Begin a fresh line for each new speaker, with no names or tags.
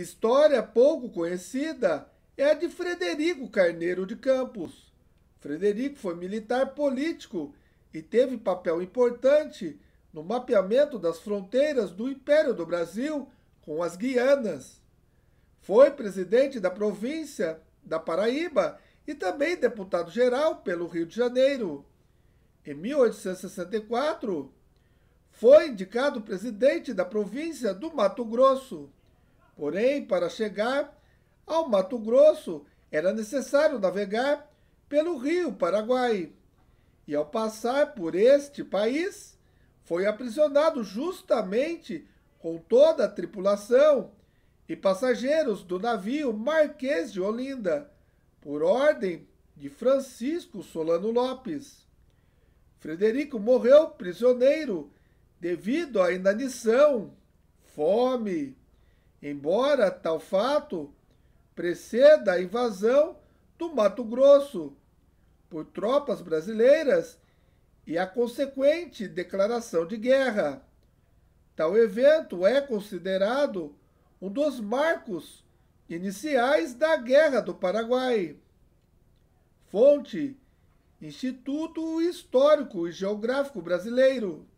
História pouco conhecida é a de Frederico Carneiro de Campos. Frederico foi militar político e teve papel importante no mapeamento das fronteiras do Império do Brasil com as Guianas. Foi presidente da província da Paraíba e também deputado geral pelo Rio de Janeiro. Em 1864, foi indicado presidente da província do Mato Grosso. Porém, para chegar ao Mato Grosso, era necessário navegar pelo rio Paraguai. E ao passar por este país, foi aprisionado justamente com toda a tripulação e passageiros do navio Marquês de Olinda, por ordem de Francisco Solano Lopes. Frederico morreu prisioneiro devido à inanição, fome, embora tal fato preceda a invasão do Mato Grosso por tropas brasileiras e a consequente declaração de guerra. Tal evento é considerado um dos marcos iniciais da Guerra do Paraguai. Fonte: Instituto Histórico e Geográfico Brasileiro.